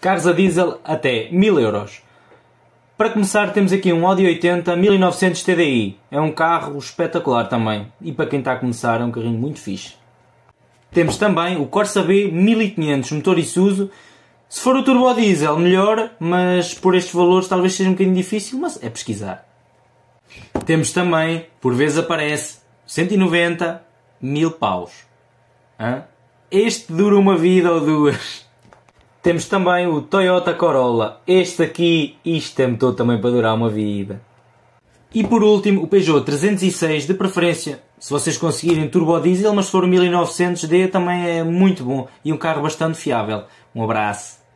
carros a diesel até 1000 euros. Para começar, temos aqui um Audi 80 1900 TDI. É um carro espetacular também. E para quem está a começar, é um carrinho muito fixe. Temos também o Corsa B 1500, motor Isuzu. Se for o turbo diesel, melhor, mas por estes valores talvez seja um bocadinho difícil, mas é pesquisar. Temos também, por vezes aparece, 190 mil paus. Hã? Este dura uma vida ou duas. Temos também o Toyota Corolla. Este aqui, isto é todo também para durar uma vida. E por último, o Peugeot 306, de preferência. Se vocês conseguirem turbo diesel, mas se for 1900D também é muito bom e um carro bastante fiável. Um abraço.